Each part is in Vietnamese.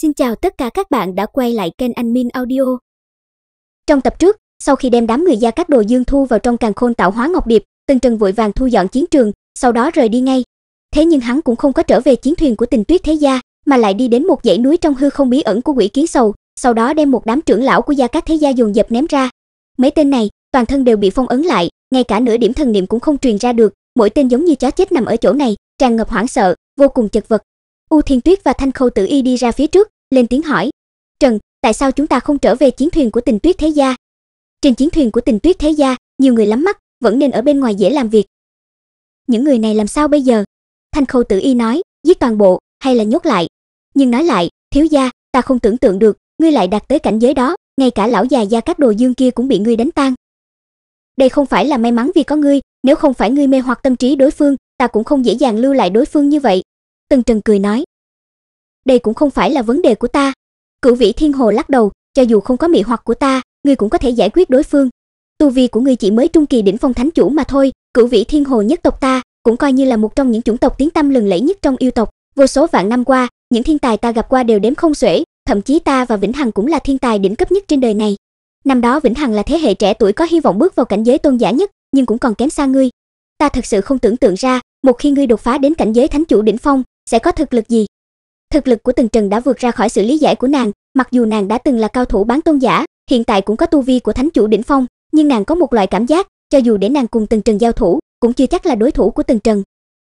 Xin chào tất cả các bạn đã quay lại kênh Anh Min Audio. Trong tập trước, sau khi đem đám người gia các đồ dương thu vào trong càng khôn tạo hóa ngọc điệp, Tân Trần vội vàng thu dọn chiến trường, sau đó rời đi ngay. Thế nhưng hắn cũng không có trở về chiến thuyền của Tình Tuyết Thế gia, mà lại đi đến một dãy núi trong hư không bí ẩn của quỷ kiến sầu, sau đó đem một đám trưởng lão của gia các thế gia dồn dập ném ra. Mấy tên này, toàn thân đều bị phong ấn lại, ngay cả nửa điểm thần niệm cũng không truyền ra được, mỗi tên giống như chó chết nằm ở chỗ này, tràn ngập hoảng sợ, vô cùng chật vật, U Thiên Tuyết và Thanh Khâu Tử Y đi ra phía trước, lên tiếng hỏi. Trần, tại sao chúng ta không trở về chiến thuyền của tình tuyết thế gia? Trên chiến thuyền của tình tuyết thế gia, nhiều người lắm mắt, vẫn nên ở bên ngoài dễ làm việc. Những người này làm sao bây giờ? Thanh Khâu Tử Y nói, giết toàn bộ, hay là nhốt lại. Nhưng nói lại, thiếu gia, ta không tưởng tượng được, ngươi lại đạt tới cảnh giới đó, ngay cả lão già gia các đồ dương kia cũng bị ngươi đánh tan. Đây không phải là may mắn vì có ngươi, nếu không phải ngươi mê hoặc tâm trí đối phương, ta cũng không dễ dàng lưu lại đối phương như vậy. Tần Trần cười nói, đây cũng không phải là vấn đề của ta. Cửu Vĩ Thiên Hồ lắc đầu, cho dù không có mị hoặc của ta, ngươi cũng có thể giải quyết đối phương. Tu vi của ngươi chỉ mới trung kỳ đỉnh phong thánh chủ mà thôi, Cửu Vĩ Thiên Hồ nhất tộc ta cũng coi như là một trong những chủng tộc tiếng tâm lừng lẫy nhất trong yêu tộc, vô số vạn năm qua, những thiên tài ta gặp qua đều đếm không xuể, thậm chí ta và Vĩnh Hằng cũng là thiên tài đỉnh cấp nhất trên đời này. Năm đó Vĩnh Hằng là thế hệ trẻ tuổi có hy vọng bước vào cảnh giới tôn giả nhất, nhưng cũng còn kém xa ngươi. Ta thật sự không tưởng tượng ra, một khi ngươi đột phá đến cảnh giới thánh chủ đỉnh phong, sẽ có thực lực gì. Thực lực của Tần Trần đã vượt ra khỏi sự lý giải của nàng, mặc dù nàng đã từng là cao thủ bán tôn giả, hiện tại cũng có tu vi của thánh chủ đỉnh phong, nhưng nàng có một loại cảm giác, cho dù để nàng cùng Tần Trần giao thủ, cũng chưa chắc là đối thủ của Tần Trần.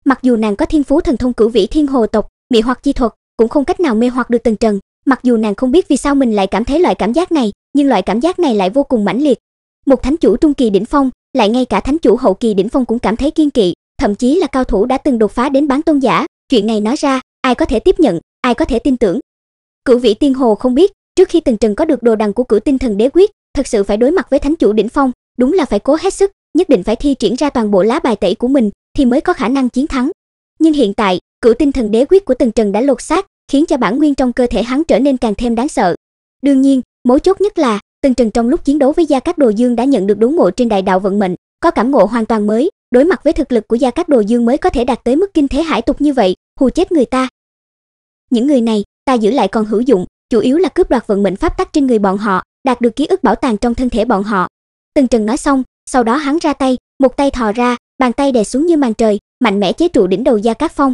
Mặc dù nàng có thiên phú thần thông cửu vĩ thiên hồ tộc, mỹ hoặc chi thuật, cũng không cách nào mê hoặc được Tần Trần, mặc dù nàng không biết vì sao mình lại cảm thấy loại cảm giác này, nhưng loại cảm giác này lại vô cùng mãnh liệt. Một thánh chủ trung kỳ đỉnh phong, lại ngay cả thánh chủ hậu kỳ đỉnh phong cũng cảm thấy kiên kỵ, thậm chí là cao thủ đã từng đột phá đến bán tôn giả, Chuyện này nói ra, ai có thể tiếp nhận, ai có thể tin tưởng. Cửu vị tiên hồ không biết, trước khi Tần Trần có được đồ đằng của Cửu Tinh Thần Đế Quyết, thật sự phải đối mặt với thánh chủ đỉnh phong, đúng là phải cố hết sức, nhất định phải thi triển ra toàn bộ lá bài tẩy của mình thì mới có khả năng chiến thắng. Nhưng hiện tại, Cửu Tinh Thần Đế Quyết của Tần Trần đã lột xác, khiến cho bản nguyên trong cơ thể hắn trở nên càng thêm đáng sợ. Đương nhiên, mấu chốt nhất là Tần Trần trong lúc chiến đấu với Gia Cát Đồ Dương đã nhận được đốn ngộ trên đại đạo vận mệnh, có cảm ngộ hoàn toàn mới, đối mặt với thực lực của Gia Cát Đồ Dương mới có thể đạt tới mức kinh thế hải tục như vậy, hù chết người ta. Những người này, ta giữ lại còn hữu dụng, chủ yếu là cướp đoạt vận mệnh pháp tắc trên người bọn họ, đạt được ký ức bảo tàng trong thân thể bọn họ. Từng Trần nói xong, sau đó hắn ra tay, một tay thò ra, bàn tay đè xuống như màn trời, mạnh mẽ chế trụ đỉnh đầu Gia Cát Phong.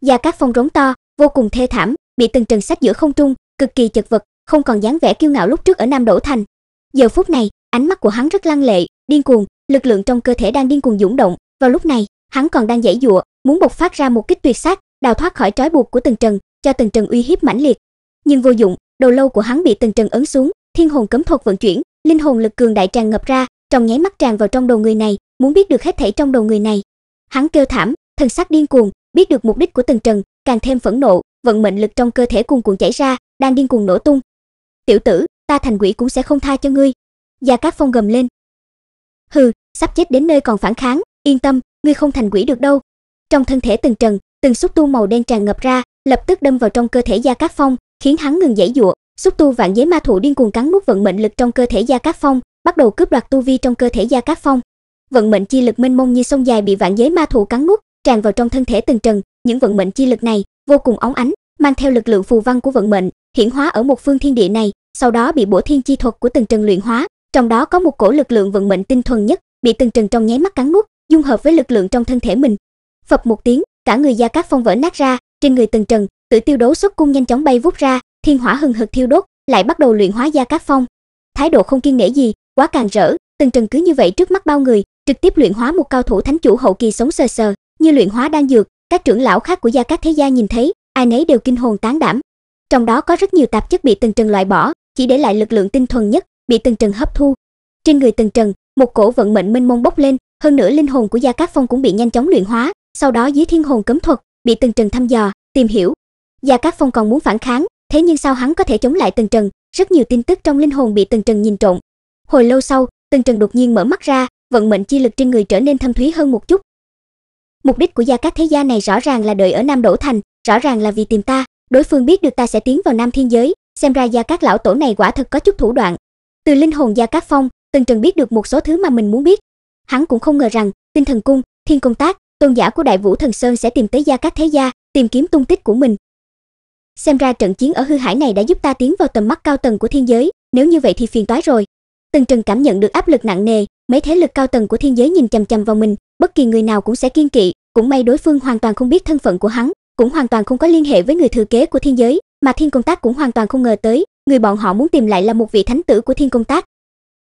Gia Cát Phong rống to, vô cùng thê thảm, bị Từng Trần sách giữa không trung, cực kỳ chật vật, không còn dáng vẻ kiêu ngạo lúc trước ở Nam Đỗ Thành. Giờ phút này, Ánh mắt của hắn rất lăng lệ, điên cuồng, lực lượng trong cơ thể đang điên cuồng dũng động, vào lúc này, hắn còn đang giãy giụa, muốn bộc phát ra một kích tuyệt sát, đào thoát khỏi trói buộc của Tần Trần, cho Tần Trần uy hiếp mãnh liệt. Nhưng vô dụng, đầu lâu của hắn bị Tần Trần ấn xuống, thiên hồn cấm thuật vận chuyển, linh hồn lực cường đại tràn ngập ra, trong nháy mắt tràn vào trong đầu người này, muốn biết được hết thảy trong đầu người này. Hắn kêu thảm, thần sắc điên cuồng, biết được mục đích của Tần Trần, càng thêm phẫn nộ, vận mệnh lực trong cơ thể cuồn cuộn chảy ra, đang điên cuồng nổ tung. "Tiểu tử, ta thành quỷ cũng sẽ không tha cho ngươi." Gia Cát Phong gầm lên. Hừ, sắp chết đến nơi còn phản kháng, yên tâm, ngươi không thành quỷ được đâu. Trong thân thể từng trần, từng xúc tu màu đen tràn ngập ra, lập tức đâm vào trong cơ thể Gia Cát Phong, khiến hắn ngừng giãy giụa, xúc tu vạn giấy ma thủ điên cuồng cắn nuốt vận mệnh lực trong cơ thể Gia Cát Phong, bắt đầu cướp đoạt tu vi trong cơ thể Gia Cát Phong. Vận mệnh chi lực mênh mông như sông dài bị vạn giấy ma thủ cắn nuốt, tràn vào trong thân thể từng trần, những vận mệnh chi lực này vô cùng óng ánh, mang theo lực lượng phù văn của vận mệnh, hiển hóa ở một phương thiên địa này, sau đó bị bổ thiên chi thuật của từng trần luyện hóa, trong đó có một cổ lực lượng vận mệnh tinh thuần nhất bị từng trần trong nháy mắt cắn nuốt dung hợp với lực lượng trong thân thể mình phập một tiếng cả người gia cát phong vỡ nát ra trên người từng trần tự tiêu đố xuất cung nhanh chóng bay vút ra thiên hỏa hừng hực thiêu đốt lại bắt đầu luyện hóa gia cát phong thái độ không kiên nể gì quá càng rỡ từng trần cứ như vậy trước mắt bao người trực tiếp luyện hóa một cao thủ thánh chủ hậu kỳ sống sờ sờ như luyện hóa đang dược các trưởng lão khác của gia cát thế gia nhìn thấy ai nấy đều kinh hồn tán đảm trong đó có rất nhiều tạp chất bị từng trần loại bỏ chỉ để lại lực lượng tinh thuần nhất bị Tần Trần hấp thu. Trên người Tần Trần, một cổ vận mệnh mênh mông bốc lên, hơn nữa linh hồn của Gia Cát Phong cũng bị nhanh chóng luyện hóa, sau đó dưới thiên hồn cấm thuật, bị Tần Trần thăm dò, tìm hiểu. Gia Cát Phong còn muốn phản kháng, thế nhưng sao hắn có thể chống lại Tần Trần? Rất nhiều tin tức trong linh hồn bị Tần Trần nhìn trộn. Hồi lâu sau, Tần Trần đột nhiên mở mắt ra, vận mệnh chi lực trên người trở nên thâm thúy hơn một chút. Mục đích của gia các thế gia này rõ ràng là đợi ở Nam Đỗ Thành, rõ ràng là vì tìm ta, đối phương biết được ta sẽ tiến vào Nam Thiên giới, xem ra gia các lão tổ này quả thật có chút thủ đoạn, từ linh hồn Gia Cát Phong, Tần Trần biết được một số thứ mà mình muốn biết. Hắn cũng không ngờ rằng, Tinh Thần Cung, Thiên Công Tác, tôn giả của Đại Vũ Thần Sơn sẽ tìm tới Gia Cát Thế Gia, tìm kiếm tung tích của mình. Xem ra trận chiến ở hư hải này đã giúp ta tiến vào tầm mắt cao tầng của thiên giới, nếu như vậy thì phiền toái rồi. Tần Trần cảm nhận được áp lực nặng nề, mấy thế lực cao tầng của thiên giới nhìn chằm chằm vào mình, bất kỳ người nào cũng sẽ kiên kỵ, cũng may đối phương hoàn toàn không biết thân phận của hắn, cũng hoàn toàn không có liên hệ với người thừa kế của thiên giới, mà Thiên Công Tác cũng hoàn toàn không ngờ tới, người bọn họ muốn tìm lại là một vị thánh tử của thiên công tát.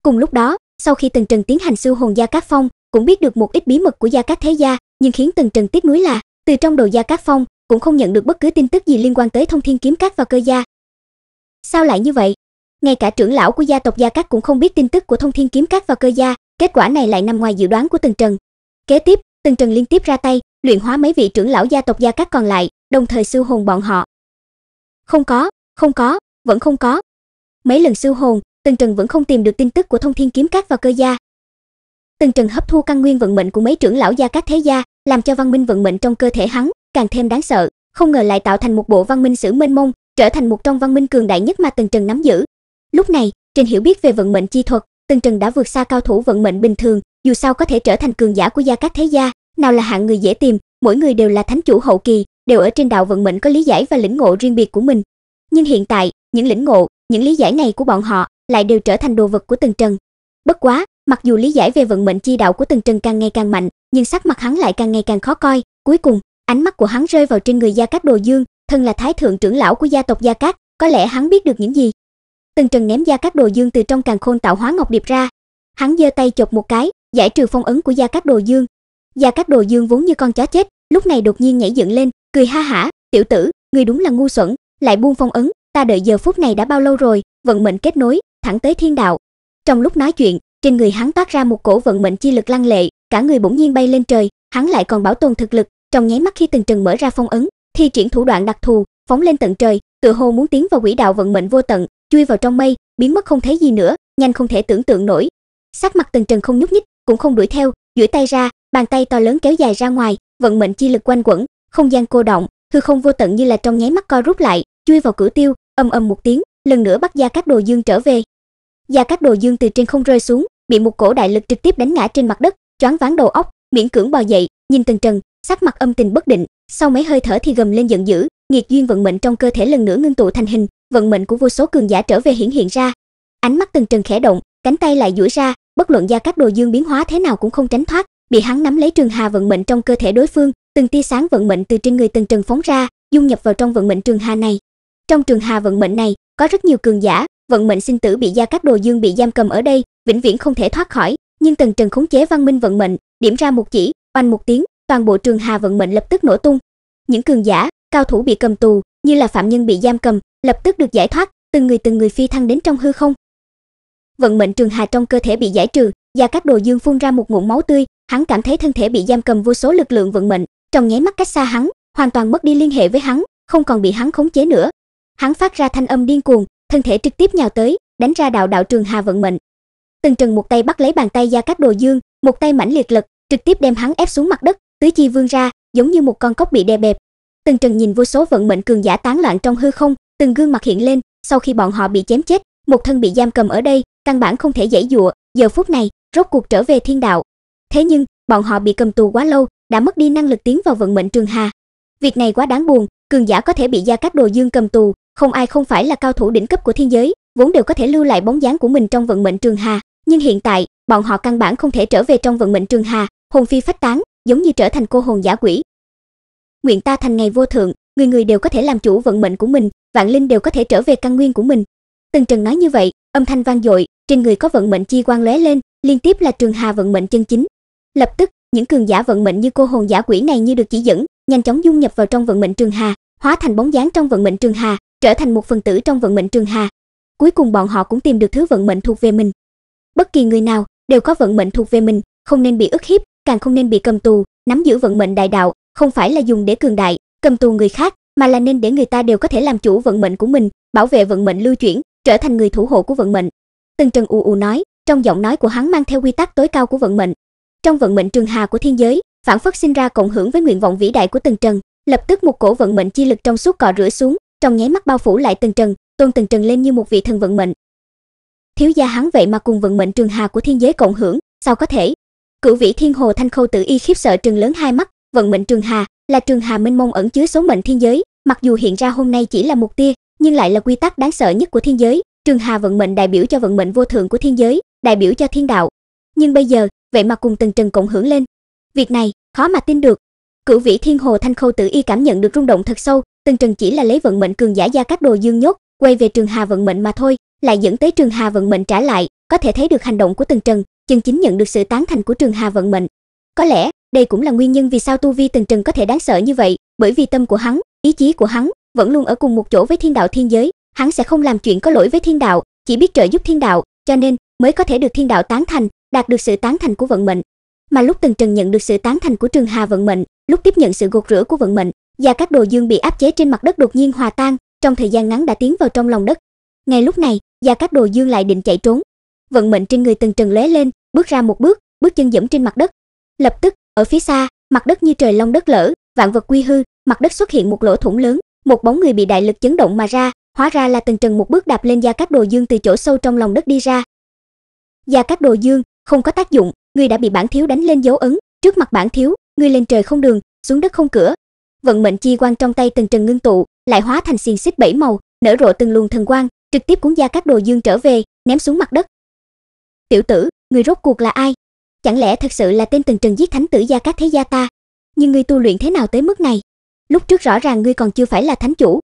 Cùng lúc đó, sau khi Tần Trần tiến hành siêu hồn Gia Cát Phong, cũng biết được một ít bí mật của Gia Cát Thế Gia, nhưng khiến Tần Trần tiếc nuối là, từ trong đồ Gia Cát Phong, cũng không nhận được bất cứ tin tức gì liên quan tới Thông Thiên Kiếm cát và Cơ Gia. Sao lại như vậy? Ngay cả trưởng lão của gia tộc Gia Cát cũng không biết tin tức của Thông Thiên Kiếm cát và Cơ Gia, kết quả này lại nằm ngoài dự đoán của Tần Trần. Kế tiếp, Tần Trần liên tiếp ra tay, luyện hóa mấy vị trưởng lão gia tộc Gia Cát còn lại, đồng thời siêu hồn bọn họ. Không có, không có, vẫn không có. Mấy lần siêu hồn, Tần Trần vẫn không tìm được tin tức của Thông Thiên kiếm các vào cơ gia. Tần Trần hấp thu căn nguyên vận mệnh của mấy trưởng lão gia các thế gia, làm cho văn minh vận mệnh trong cơ thể hắn càng thêm đáng sợ, không ngờ lại tạo thành một bộ văn minh sử mênh mông, trở thành một trong văn minh cường đại nhất mà Tần Trần nắm giữ. Lúc này, trên hiểu biết về vận mệnh chi thuật, Tần Trần đã vượt xa cao thủ vận mệnh bình thường, dù sao có thể trở thành cường giả của gia các thế gia, nào là hạng người dễ tìm, mỗi người đều là thánh chủ hậu kỳ, đều ở trên đạo vận mệnh có lý giải và lĩnh ngộ riêng biệt của mình, nhưng hiện tại, những lĩnh ngộ, những lý giải này của bọn họ lại đều trở thành đồ vật của Tần Trần. Bất quá, mặc dù lý giải về vận mệnh chi đạo của Tần Trần càng ngày càng mạnh, nhưng sắc mặt hắn lại càng ngày càng khó coi, cuối cùng, ánh mắt của hắn rơi vào trên người Gia Cát Đồ Dương, thân là thái thượng trưởng lão của gia tộc Gia Cát, có lẽ hắn biết được những gì. Tần Trần ném Gia Cát Đồ Dương từ trong càng khôn tạo hóa ngọc điệp ra, hắn giơ tay chộp một cái, giải trừ phong ấn của Gia Cát Đồ Dương. Gia Cát Đồ Dương vốn như con chó chết, lúc này đột nhiên nhảy dựng lên, cười ha hả, "Tiểu tử, ngươi đúng là ngu xuẩn, lại buông phong ấn, ta đợi giờ phút này đã bao lâu rồi, vận mệnh kết nối, thẳng tới thiên đạo. Trong lúc nói chuyện, trên người hắn toát ra một cổ vận mệnh chi lực lăng lệ, cả người bỗng nhiên bay lên trời, hắn lại còn bảo tồn thực lực, trong nháy mắt khi từng Trừng mở ra phong ấn, thi triển thủ đoạn đặc thù, phóng lên tận trời, tựa hồ muốn tiến vào quỹ đạo vận mệnh vô tận, chui vào trong mây, biến mất không thấy gì nữa, nhanh không thể tưởng tượng nổi. Sắc mặt Tần Trần không nhúc nhích, cũng không đuổi theo, duỗi tay ra, bàn tay to lớn kéo dài ra ngoài, vận mệnh chi lực quanh quẩn, không gian cô động, hư không vô tận như là trong nháy mắt co rút lại, chui vào cửa tiêu, ầm ầm một tiếng, lần nữa bắt Gia các Đồ Dương trở về. Gia các Đồ Dương từ trên không rơi xuống, bị một cổ đại lực trực tiếp đánh ngã trên mặt đất, choáng váng đầu óc, miễn cưỡng bò dậy, nhìn Tần Trần, sắc mặt âm tình bất định, sau mấy hơi thở thì gầm lên giận dữ, nghiệt duyên vận mệnh trong cơ thể lần nữa ngưng tụ thành hình, vận mệnh của vô số cường giả trở về hiển hiện ra. Ánh mắt Tần Trần khẽ động, cánh tay lại duỗi ra, bất luận Gia các Đồ Dương biến hóa thế nào cũng không tránh thoát, bị hắn nắm lấy trường hà vận mệnh trong cơ thể đối phương, từng tia sáng vận mệnh từ trên người Tần Trần phóng ra, dung nhập vào trong vận mệnh trường hà này. Trong trường hà vận mệnh này, có rất nhiều cường giả, vận mệnh sinh tử bị gia các đồ dương bị giam cầm ở đây, vĩnh viễn không thể thoát khỏi, nhưng Tần Trần khống chế văn minh vận mệnh, điểm ra một chỉ, oanh một tiếng, toàn bộ trường hà vận mệnh lập tức nổ tung. Những cường giả, cao thủ bị cầm tù, như là phạm nhân bị giam cầm, lập tức được giải thoát, từng người từng người phi thăng đến trong hư không. Vận mệnh trường hà trong cơ thể bị giải trừ, Gia Cát Đồ Dương phun ra một ngụm máu tươi, hắn cảm thấy thân thể bị giam cầm vô số lực lượng vận mệnh, trong nháy mắt cách xa hắn, hoàn toàn mất đi liên hệ với hắn, không còn bị hắn khống chế nữa. Hắn phát ra thanh âm điên cuồng, thân thể trực tiếp nhào tới, đánh ra đạo đạo trường hà vận mệnh. Từng Trần một tay bắt lấy bàn tay Gia Cát Đồ Dương, một tay mãnh liệt lực, trực tiếp đem hắn ép xuống mặt đất, tứ chi vươn ra, giống như một con cốc bị đè bẹp. Từng Trần nhìn vô số vận mệnh cường giả tán loạn trong hư không, từng gương mặt hiện lên, sau khi bọn họ bị chém chết, một thân bị giam cầm ở đây, căn bản không thể giải dụa, giờ phút này, rốt cuộc trở về thiên đạo. Thế nhưng, bọn họ bị cầm tù quá lâu, đã mất đi năng lực tiến vào vận mệnh Trường Hà. Việc này quá đáng buồn, cường giả có thể bị gia các đồ dương cầm tù, không ai không phải là cao thủ đỉnh cấp của thiên giới, vốn đều có thể lưu lại bóng dáng của mình trong vận mệnh Trường Hà, nhưng hiện tại, bọn họ căn bản không thể trở về trong vận mệnh Trường Hà, hồn phi phách tán, giống như trở thành cô hồn giả quỷ. Nguyện ta thành ngày vô thượng, người người đều có thể làm chủ vận mệnh của mình, vạn linh đều có thể trở về căn nguyên của mình. Từng Trần nói như vậy, âm thanh vang dội, trên người có vận mệnh chi quang lóe lên, liên tiếp là Trường Hà vận mệnh chân chính. Lập tức, những cường giả vận mệnh như cô hồn giả quỷ này như được chỉ dẫn, nhanh chóng dung nhập vào trong vận mệnh Trường Hà, hóa thành bóng dáng trong vận mệnh Trường Hà, trở thành một phần tử trong vận mệnh Trường Hà. Cuối cùng bọn họ cũng tìm được thứ vận mệnh thuộc về mình. Bất kỳ người nào đều có vận mệnh thuộc về mình, không nên bị ức hiếp, càng không nên bị cầm tù, nắm giữ vận mệnh đại đạo, không phải là dùng để cường đại, cầm tù người khác, mà là nên để người ta đều có thể làm chủ vận mệnh của mình, bảo vệ vận mệnh lưu chuyển, trở thành người thủ hộ của vận mệnh. tần Trần u u nói, trong giọng nói của hắn mang theo quy tắc tối cao của vận mệnh, trong vận mệnh trường hà của thiên giới, phản phất sinh ra cộng hưởng với nguyện vọng vĩ đại của Tần Trần, lập tức một cổ vận mệnh chi lực trong suốt cọ rửa xuống, trong nháy mắt bao phủ lại Tần Trần, tôn Tần Trần lên như một vị thần vận mệnh. Thiếu gia hắn vậy mà cùng vận mệnh trường hà của thiên giới cộng hưởng, sao có thể? Cửu vị thiên hồ thanh khâu tử y khiếp sợ trừng lớn hai mắt, vận mệnh trường hà là trường hà minh mông ẩn chứa số mệnh thiên giới, mặc dù hiện ra hôm nay chỉ là một tia, nhưng lại là quy tắc đáng sợ nhất của thiên giới, trường hà vận mệnh đại biểu cho vận mệnh vô thượng của thiên giới, đại biểu cho thiên đạo. Nhưng bây giờ, vậy mà cùng Tần Trần cộng hưởng lên. Việc này, khó mà tin được. Cửu Vĩ Thiên Hồ Thanh Khâu tử y cảm nhận được rung động thật sâu, Tần Trần chỉ là lấy vận mệnh cường giả gia các đồ dương nhốt, quay về Trường Hà vận mệnh mà thôi, lại dẫn tới Trường Hà vận mệnh trả lại, có thể thấy được hành động của Tần Trần, chân chính nhận được sự tán thành của Trường Hà vận mệnh. Có lẽ, đây cũng là nguyên nhân vì sao tu vi Tần Trần có thể đáng sợ như vậy, bởi vì tâm của hắn, ý chí của hắn vẫn luôn ở cùng một chỗ với thiên đạo thiên giới, hắn sẽ không làm chuyện có lỗi với thiên đạo, chỉ biết trợ giúp thiên đạo, cho nên mới có thể được thiên đạo tán thành, đạt được sự tán thành của vận mệnh. Mà lúc Tần Trần nhận được sự tán thành của Trường Hà vận mệnh, lúc tiếp nhận sự gột rửa của vận mệnh, và các đồ dương bị áp chế trên mặt đất đột nhiên hòa tan, trong thời gian ngắn đã tiến vào trong lòng đất. Ngay lúc này, và các đồ dương lại định chạy trốn. Vận mệnh trên người Tần Trần lóe lên, bước ra một bước, bước chân dẫm trên mặt đất. Lập tức, ở phía xa, mặt đất như trời long đất lở, vạn vật quy hư, mặt đất xuất hiện một lỗ thủng lớn, một bóng người bị đại lực chấn động mà ra, hóa ra là Tần Trần một bước đạp lên gia các đồ dương từ chỗ sâu trong lòng đất đi ra. gia các đồ dương, không có tác dụng, ngươi đã bị bản thiếu đánh lên dấu ấn, trước mặt bản thiếu, ngươi lên trời không đường, xuống đất không cửa. Vận mệnh chi quang trong tay Tần Trần ngưng tụ, lại hóa thành xiên xích bảy màu, nở rộ từng luồng thần quang, trực tiếp cuốn ra các đồ dương trở về, ném xuống mặt đất. Tiểu tử, người rốt cuộc là ai? Chẳng lẽ thật sự là tên Tần Trần giết thánh tử gia các thế gia ta? Nhưng ngươi tu luyện thế nào tới mức này? Lúc trước rõ ràng ngươi còn chưa phải là thánh chủ.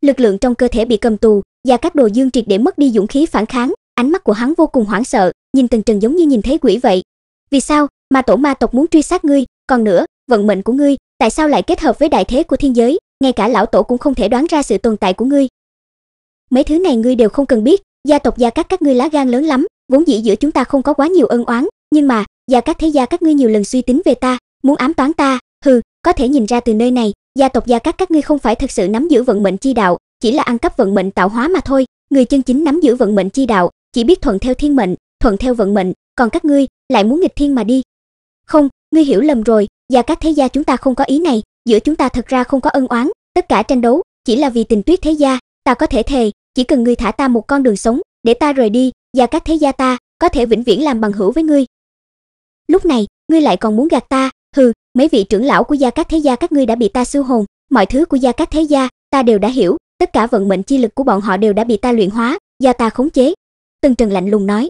Lực lượng trong cơ thể bị cầm tù, gia các đồ dương triệt để mất đi dũng khí phản kháng, Ánh mắt của hắn vô cùng hoảng sợ, nhìn Tần Trần giống như nhìn thấy quỷ vậy. Vì sao mà tổ ma tộc muốn truy sát ngươi, còn nữa, vận mệnh của ngươi, tại sao lại kết hợp với đại thế của thiên giới, ngay cả lão tổ cũng không thể đoán ra sự tồn tại của ngươi. Mấy thứ này ngươi đều không cần biết, gia tộc gia các các ngươi lá gan lớn lắm, vốn dĩ giữa chúng ta không có quá nhiều ân oán, nhưng mà, gia các thế gia các ngươi nhiều lần suy tính về ta, muốn ám toán ta, hừ, có thể nhìn ra từ nơi này, gia tộc gia các các ngươi không phải thật sự nắm giữ vận mệnh chi đạo, chỉ là ăn cắp vận mệnh tạo hóa mà thôi, người chân chính nắm giữ vận mệnh chi đạo, chỉ biết thuận theo thiên mệnh, thuận theo vận mệnh, còn các ngươi lại muốn nghịch thiên mà đi. Không, ngươi hiểu lầm rồi, gia các thế gia chúng ta không có ý này, giữa chúng ta thật ra không có ân oán, tất cả tranh đấu chỉ là vì tình tuyết thế gia, ta có thể thề, chỉ cần ngươi thả ta một con đường sống, để ta rời đi, gia các thế gia ta có thể vĩnh viễn làm bằng hữu với ngươi. Lúc này, ngươi lại còn muốn gạt ta, hừ, mấy vị trưởng lão của gia các thế gia các ngươi đã bị ta siêu hồn, mọi thứ của gia các thế gia, ta đều đã hiểu, tất cả vận mệnh chi lực của bọn họ đều đã bị ta luyện hóa, do ta khống chế, Tần Trần lạnh lùng nói.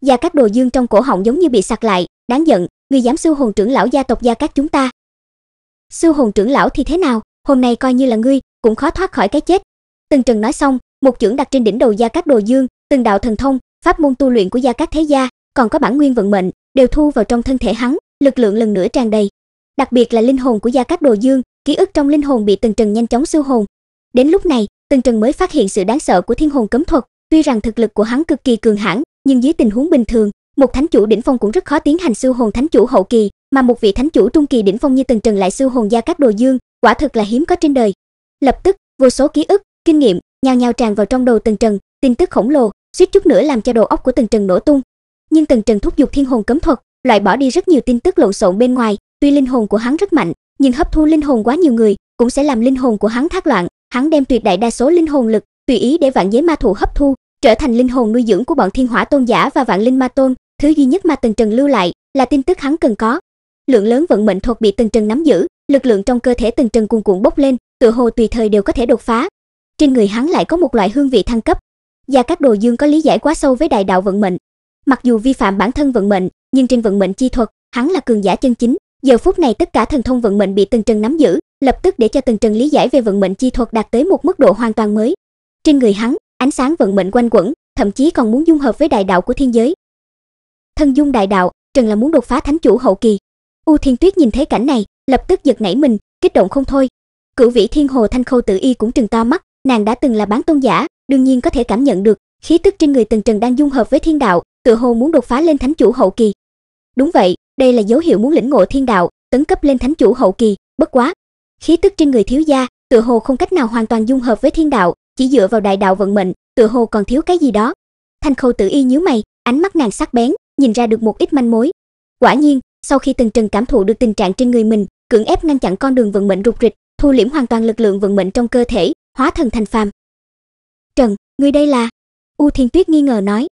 Gia các đồ dương trong cổ họng giống như bị sặc lại, đáng giận, ngươi dám siêu hồn trưởng lão gia tộc gia các chúng ta. Siêu hồn trưởng lão thì thế nào, hôm nay coi như là ngươi, cũng khó thoát khỏi cái chết. Tần Trần nói xong, một chưởng đặt trên đỉnh đầu gia các đồ dương, từng đạo thần thông, pháp môn tu luyện của gia các thế gia, còn có bản nguyên vận mệnh, đều thu vào trong thân thể hắn, lực lượng lần nữa tràn đầy. Đặc biệt là linh hồn của gia các đồ dương, ký ức trong linh hồn bị Tần Trần nhanh chóng siêu hồn. Đến lúc này, Tần Trần mới phát hiện sự đáng sợ của thiên hồn cấm thuật, Tuy rằng thực lực của hắn cực kỳ cường hãn, nhưng dưới tình huống bình thường, một thánh chủ đỉnh phong cũng rất khó tiến hành siêu hồn thánh chủ hậu kỳ, mà một vị thánh chủ trung kỳ đỉnh phong như Tần Trần lại siêu hồn gia các đồ dương, quả thực là hiếm có trên đời. Lập tức, vô số ký ức, kinh nghiệm nhào nhào tràn vào trong đầu Tần Trần, tin tức khổng lồ, suýt chút nữa làm cho đầu óc của Tần Trần nổ tung. Nhưng Tần Trần thúc giục thiên hồn cấm thuật, loại bỏ đi rất nhiều tin tức lộn xộn bên ngoài, tuy linh hồn của hắn rất mạnh, nhưng hấp thu linh hồn quá nhiều người cũng sẽ làm linh hồn của hắn thác loạn, hắn đem tuyệt đại đa số linh hồn lực tùy ý để vạn giới ma thụ hấp thu, trở thành linh hồn nuôi dưỡng của bọn thiên hỏa tôn giả và vạn linh ma tôn, thứ duy nhất mà Tần Trần lưu lại là tin tức hắn cần có. Lượng lớn vận mệnh thuộc bị Tần Trần nắm giữ, lực lượng trong cơ thể Tần Trần cuồn cuộn bốc lên, tựa hồ tùy thời đều có thể đột phá. Trên người hắn lại có một loại hương vị thăng cấp. Gia các Đồ Dương có lý giải quá sâu với đại đạo vận mệnh. Mặc dù vi phạm bản thân vận mệnh, nhưng trên vận mệnh chi thuật, hắn là cường giả chân chính. Giờ phút này tất cả thần thông vận mệnh bị Tần Trần nắm giữ, lập tức để cho Tần Trần lý giải về vận mệnh chi thuật đạt tới một mức độ hoàn toàn mới. Trên người hắn, ánh sáng vận mệnh quanh quẩn, thậm chí còn muốn dung hợp với đại đạo của thiên giới. Thân dung đại đạo, Trần là muốn đột phá thánh chủ hậu kỳ. U Thiên Tuyết nhìn thấy cảnh này, lập tức giật nảy mình, kích động không thôi. Cửu vĩ thiên hồ thanh khâu tử y cũng trừng to mắt, nàng đã từng là bán tôn giả, đương nhiên có thể cảm nhận được, khí tức trên người Tần Trần đang dung hợp với thiên đạo, tựa hồ muốn đột phá lên thánh chủ hậu kỳ. Đúng vậy, đây là dấu hiệu muốn lĩnh ngộ thiên đạo, tấn cấp lên thánh chủ hậu kỳ, bất quá, khí tức trên người thiếu gia tựa hồ không cách nào hoàn toàn dung hợp với thiên đạo, chỉ dựa vào đại đạo vận mệnh, tựa hồ còn thiếu cái gì đó. Thanh Khâu Tử Y nhíu mày, ánh mắt nàng sắc bén, nhìn ra được một ít manh mối. Quả nhiên, sau khi từng Trần cảm thụ được tình trạng trên người mình, cưỡng ép ngăn chặn con đường vận mệnh rục rịch, thu liễm hoàn toàn lực lượng vận mệnh trong cơ thể, hóa thần thành phàm. "Trần, ngươi đây là?" U Thiên Tuyết nghi ngờ nói.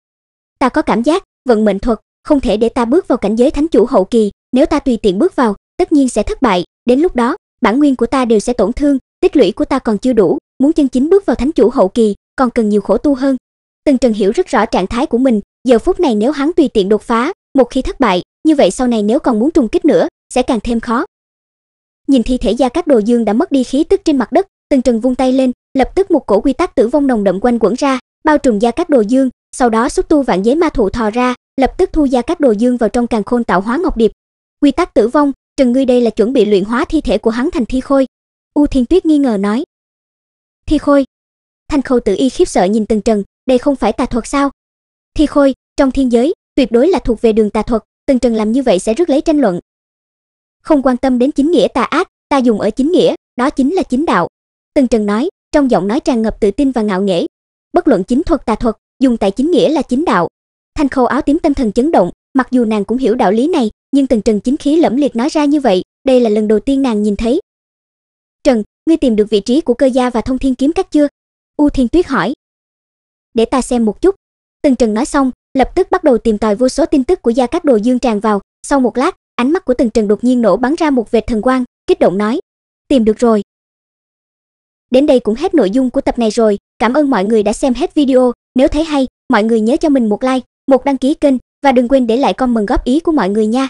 "Ta có cảm giác, vận mệnh thuật không thể để ta bước vào cảnh giới thánh chủ hậu kỳ, nếu ta tùy tiện bước vào, tất nhiên sẽ thất bại, đến lúc đó, bản nguyên của ta đều sẽ tổn thương, tích lũy của ta còn chưa đủ, muốn chân chính bước vào thánh chủ hậu kỳ còn cần nhiều khổ tu hơn tần trần hiểu rất rõ trạng thái của mình giờ phút này nếu hắn tùy tiện đột phá một khi thất bại như vậy sau này nếu còn muốn trùng kích nữa sẽ càng thêm khó nhìn thi thể gia các đồ dương đã mất đi khí tức trên mặt đất tần trần vung tay lên lập tức một cổ quy tắc tử vong nồng đậm quanh quẩn ra bao trùm gia các đồ dương sau đó xuất tu vạn giới ma thụ thò ra lập tức thu gia các đồ dương vào trong càn khôn tạo hóa ngọc điệp quy tắc tử vong trần ngươi đây là chuẩn bị luyện hóa thi thể của hắn thành thi khôi u thiên tuyết nghi ngờ nói Thi Khôi. Thanh Khâu tự y khiếp sợ nhìn Tần Trần, đây không phải tà thuật sao? Thi Khôi, trong thiên giới, tuyệt đối là thuộc về đường tà thuật, Tần Trần làm như vậy sẽ rước lấy tranh luận. Không quan tâm đến chính nghĩa tà ác, ta dùng ở chính nghĩa, đó chính là chính đạo. Tần Trần nói, trong giọng nói tràn ngập tự tin và ngạo nghễ. Bất luận chính thuật tà thuật, dùng tại chính nghĩa là chính đạo. Thanh Khâu áo tím tâm thần chấn động, mặc dù nàng cũng hiểu đạo lý này, nhưng Tần Trần chính khí lẫm liệt nói ra như vậy, đây là lần đầu tiên nàng nhìn thấy. Trần, ngươi tìm được vị trí của cơ gia và thông thiên kiếm các chưa? U Thiên Tuyết hỏi. Để ta xem một chút. Tần Trần nói xong, lập tức bắt đầu tìm tòi vô số tin tức của gia các đồ dương tràn vào, sau một lát, ánh mắt của Tần Trần đột nhiên nổ bắn ra một vệt thần quang, kích động nói: "Tìm được rồi." Đến đây cũng hết nội dung của tập này rồi, cảm ơn mọi người đã xem hết video, nếu thấy hay, mọi người nhớ cho mình một like, một đăng ký kênh và đừng quên để lại comment góp ý của mọi người nha.